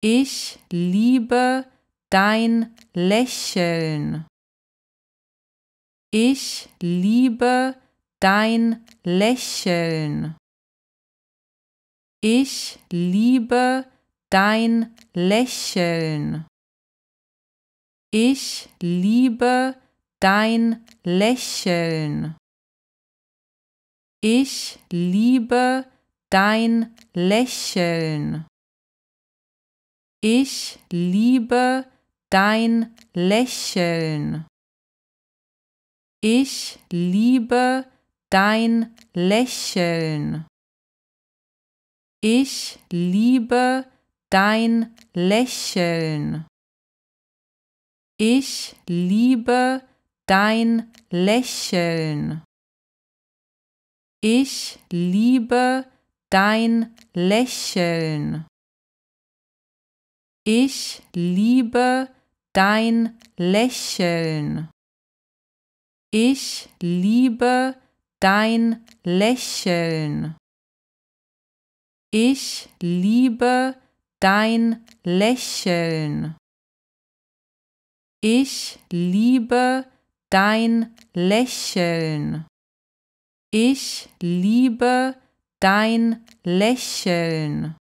Ich liebe dein Lächeln. Ich liebe dein Lächeln. Ich liebe dein Lächeln. Ich liebe dein Lächeln. Ich liebe dein Lächeln. Ich liebe dein Lächeln. Ich liebe dein Lächeln. Ich liebe dein Lächeln. Ich liebe dein Lächeln. Ich liebe dein Lächeln. Ich liebe dein Lächeln. Ich liebe dein Lächeln. Ich liebe dein Lächeln. Ich liebe dein Lächeln. Ich liebe dein Lächeln.